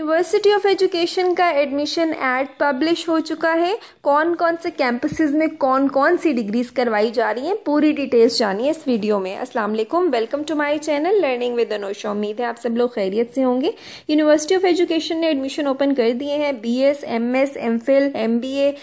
University of education का admission ad publish हो चुका है कौन कौन से कैंपसेस में कौन कौन सी डिग्रीज करवाई जा रही हैं पूरी डिटेल्स जानिए इस वीडियो में अस्सलाम वालेकुम welcome to my channel learning with Anosh उम्मीद है आप सब लोग खैरियत से होंगे यूनिवर्सिटी ऑफ एजुकेशन ने एडमिशन ओपन कर दिए हैं B S M S M Phil M B A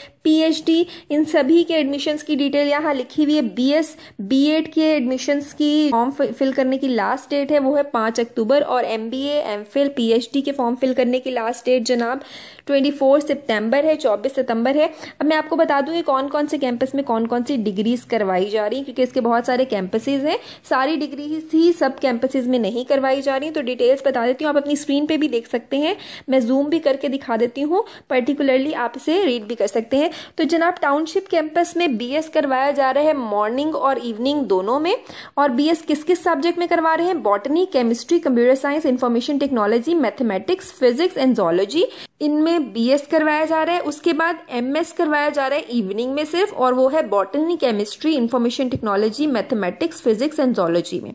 D इन सभी के एडमिशन की डिटेल यहाँ लिखी हुई है बी एस बी एड के एडमिशन की फॉर्म फिल करने की लास्ट डेट है वो है पाँच अक्टूबर और M M B Phil P H D के फॉर्म फिल करने करने की लास्ट डेट जनाब 24 सितंबर है 24 सितंबर है अब मैं आपको बता दूं ये कौन कौन से कैंपस में कौन कौन सी डिग्रीज करवाई जा रही हैं क्योंकि इसके बहुत सारे कैंपसेज हैं सारी डिग्री ही सब कैंपसेज में नहीं करवाई जा रही तो डिटेल्स बता देती हूँ आप अपनी स्क्रीन पर भी देख सकते हैं मैं जूम भी करके दिखा देती हूँ पर्टिकुलरली आप इसे रीड भी कर सकते हैं तो जनाब टाउनशिप कैंपस में बी करवाया जा रहा है मॉर्निंग और इवनिंग दोनों में और बी किस किस सब्जेक्ट में करवा रहे हैं botany chemistry computer science information technology mathematics physics and zoology इनमें बीएस करवाया जा रहा है उसके बाद एमएस करवाया जा रहा है इवनिंग में सिर्फ और वो है botany chemistry information technology mathematics physics and zoology में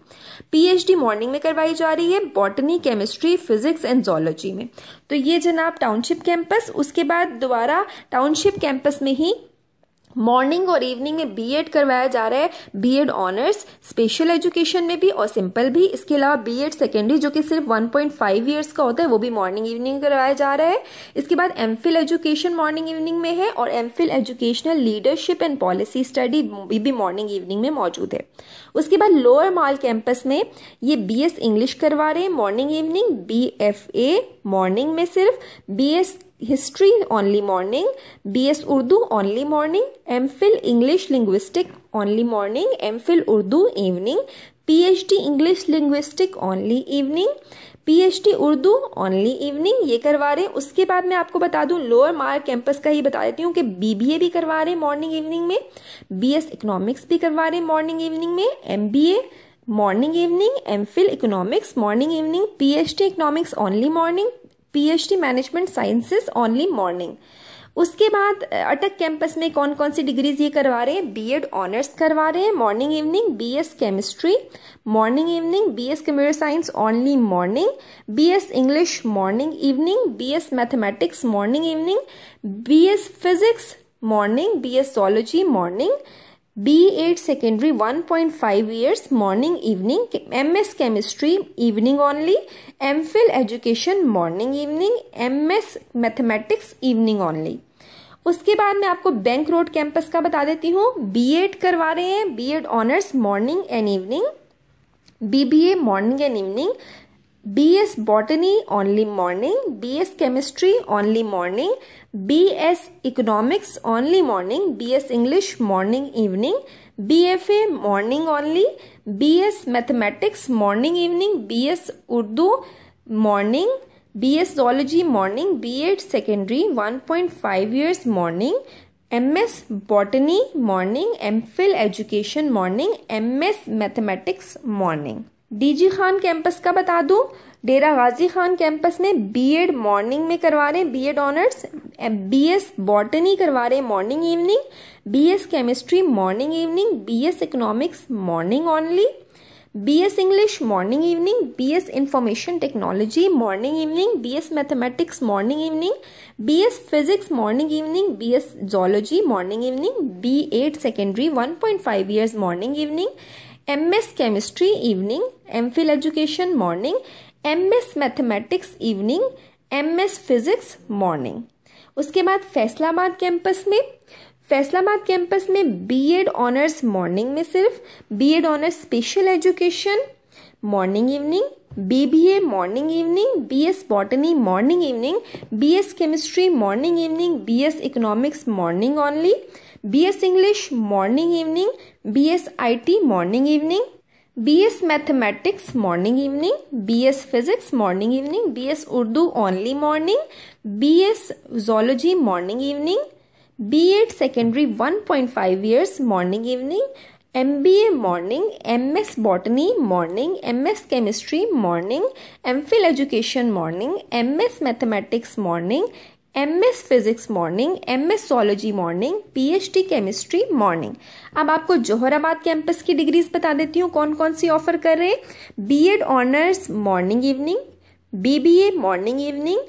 डी मॉर्निंग में करवाई जा रही है botany chemistry physics and zoology में तो ये जनाब टाउनशिप कैंपस उसके बाद दोबारा टाउनशिप कैंपस में ही मॉर्निंग और इवनिंग में बीएड करवाया जा रहा है बीएड ऑनर्स स्पेशल एजुकेशन में भी और सिंपल भी इसके अलावा बीएड सेकेंडरी जो कि सिर्फ 1.5 ईयर्स का होता है वो भी मॉर्निंग इवनिंग करवाया जा रहा है इसके बाद एमफिल एजुकेशन मॉर्निंग इवनिंग में है और M Phil educational leadership and policy study भी मॉर्निंग इवनिंग में मौजूद है उसके बाद लोअर माल कैंपस में ये बी इंग्लिश करवा रहे हैं मॉर्निंग इवनिंग बी मॉर्निंग में सिर्फ B history only morning B S Urdu only morning M Phil English linguistic only morning M Phil Urdu evening P H D English linguistic only evening P H D Urdu only evening ये करवा रहे हैं उसके बाद मैं आपको बता दूँ लोअर मार कैंपस का ही बता देती हूँ कि बी बी ए भी करवा रहे हैं मॉर्निंग इवनिंग में बी एस इकोनॉमिक्स भी करवा रहे हैं मॉर्निंग इवनिंग में M B A morning evening M Phil economics morning evening P H D economics only morning PhD management sciences only morning उसके बाद अटक कैंपस में कौन कौन सी डिग्रीज ये करवा रहे हैं बीएड ऑनर्स करवा रहे हैं morning evening BS chemistry morning evening BS computer science only morning BS English morning evening BS mathematics morning evening BS physics morning BS zoology morning B Ed secondary one point five years morning evening M S chemistry evening only M Phil education morning evening M S mathematics evening only उसके बाद मैं आपको bank road campus का बता देती हूँ B Ed करवा रहे हैं B Ed honours morning and evening B B A morning and evening BS Botany only morning, BS Chemistry only morning, BS Economics only morning, BS English morning evening, BFA morning only, BS Mathematics morning evening, BS Urdu morning, BS Zoology morning, B8 Secondary 1.5 years morning, MS Botany morning, MPhil Education morning, MS Mathematics morning. DG Khan campus का बता दूं Dera Ghazi Khan campus में B Ed morning में करवा रहे हैं BEd honours BS botany करवा रहे हैं morning evening BS chemistry morning evening BS economics morning only BS English morning evening BS information technology morning evening BS mathematics morning evening BS physics morning evening BS zoology morning evening B Ed secondary one point five years morning evening M S chemistry evening M Phil education morning M S mathematics evening M S physics morning उसके बाद Faisalabad campus में Faisalabad campus में B Ed honours morning में सिर्फ B Ed honours special education morning evening BBA morning evening B S botany morning evening B S chemistry morning evening B S economics morning only BS English morning evening, BS IT morning evening, BS Mathematics morning evening, BS Physics morning evening, BS Urdu only morning, BS Zoology morning evening, B8 secondary 1.5 years morning evening, MBA morning, MS Botany morning, MS Chemistry morning, MPhil Education morning, MS Mathematics morning, M S physics morning M S zoology morning P H D chemistry morning अब आपको Johrabad campus की degrees बता देती हूँ कौन कौन सी offer कर रहे हैं B Ed honours morning evening B B A morning evening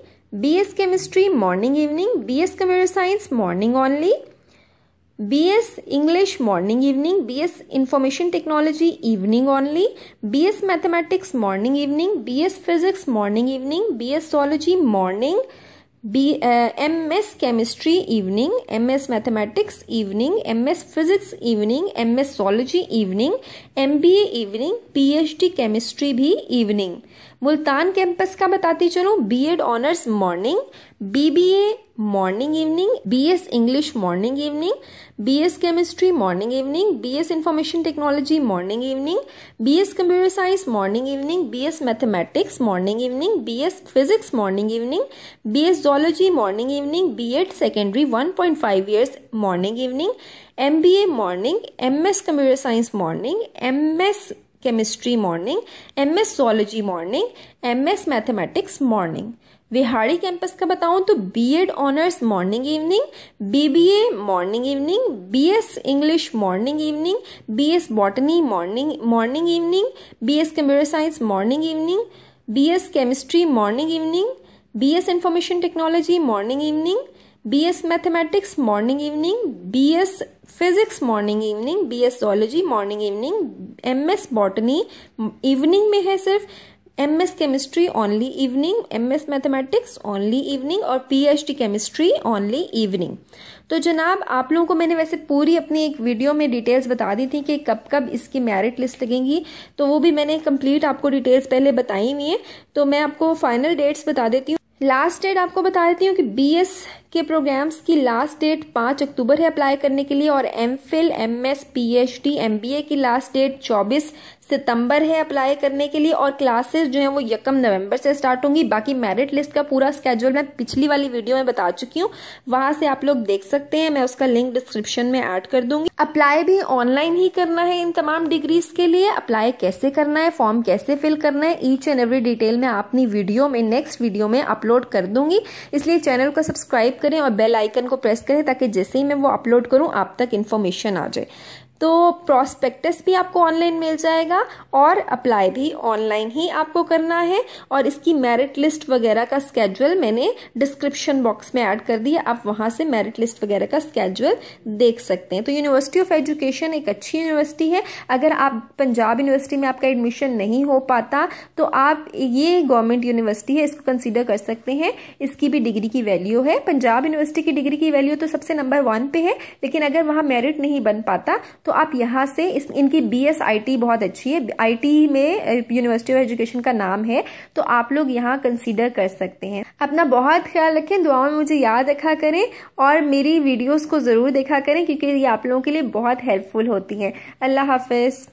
B S chemistry morning evening B S computer science morning only B S English morning evening B S information technology evening only B S mathematics morning evening B S physics morning evening B S zoology morning B M S chemistry evening M S mathematics evening M S physics evening M S zoology evening M B A evening P H D chemistry भी evening Multan campus का बताती चलूँ B Ed honours morning BBA morning evening, BS English morning evening, BS Chemistry morning evening, BS Information Technology morning evening, BS Computer Science morning evening, BS Mathematics morning evening, BS Physics morning evening, BS Zoology morning evening, B.Ed Secondary 1.5 years morning evening, MBA morning, MS Computer Science morning, MS Chemistry morning, MS Zoology morning, MS Mathematics morning. Vehari campus का बताऊं तो B Ed honours morning evening BBA morning evening BS English morning evening BS botany morning morning evening BS computer science morning evening BS chemistry morning evening BS information technology morning evening BS mathematics morning evening BS physics morning evening BS zoology morning evening MS botany evening में है सिर्फ M S chemistry only evening M S mathematics only evening और P H D chemistry only evening तो जनाब आप लोगों को मैंने वैसे पूरी अपनी एक वीडियो में डिटेल्स बता दी थी कि कब कब इसकी मेरिट लिस्ट लगेंगी तो वो भी मैंने कंप्लीट आपको डिटेल्स पहले बताई हुई है तो मैं आपको फाइनल डेट्स बता देती हूँ लास्ट डेट आपको बता देती हूँ कि बीएस के प्रोग्राम्स की लास्ट डेट पांच अक्टूबर है अप्लाई करने के लिए और M Phil M S P H D M B A की लास्ट डेट चौबीस सितंबर है अप्लाई करने के लिए और क्लासेस जो है वो यकम नवंबर से स्टार्ट होंगी बाकी मेरिट लिस्ट का पूरा स्केड्यूल मैं पिछली वाली वीडियो में बता चुकी हूँ वहां से आप लोग देख सकते हैं मैं उसका लिंक डिस्क्रिप्शन में ऐड कर दूंगी अप्लाई भी ऑनलाइन ही करना है इन तमाम डिग्रीज के लिए अप्लाई कैसे करना है फॉर्म कैसे फिल करना है ईच एंड एवरी डिटेल में अपनी वीडियो में नेक्स्ट वीडियो में अपलोड अपलोड कर दूंगी इसलिए चैनल को सब्सक्राइब करें और बेल आइकन को प्रेस करें ताकि जैसे ही मैं वो अपलोड करूँ आप तक इन्फॉर्मेशन आ जाए तो प्रॉस्पेक्टस भी आपको ऑनलाइन मिल जाएगा और अप्लाई भी ऑनलाइन ही आपको करना है और इसकी मेरिट लिस्ट वगैरह का स्केड्यूल मैंने डिस्क्रिप्शन बॉक्स में ऐड कर दिया आप वहां से मेरिट लिस्ट वगैरह का स्केड्यूल देख सकते हैं तो यूनिवर्सिटी ऑफ एजुकेशन एक अच्छी यूनिवर्सिटी है अगर आप पंजाब यूनिवर्सिटी में आपका एडमिशन नहीं हो पाता तो आप ये गवर्नमेंट यूनिवर्सिटी है इसको कंसिडर कर सकते हैं इसकी भी डिग्री की वैल्यू है पंजाब यूनिवर्सिटी की डिग्री की वैल्यू तो सबसे नंबर वन पे है लेकिन अगर वहाँ मेरिट नहीं बन पाता तो तो आप यहाँ से इस इनकी बी एस आई टी बहुत अच्छी है आई टी में यूनिवर्सिटी ऑफ एजुकेशन का नाम है तो आप लोग यहाँ कंसीडर कर सकते हैं अपना बहुत ख्याल रखें दुआओं में मुझे याद रखा करें और मेरी वीडियोज़ को ज़रूर देखा करें क्योंकि ये आप लोगों के लिए बहुत हेल्पफुल होती हैं अल्लाह हाफिज़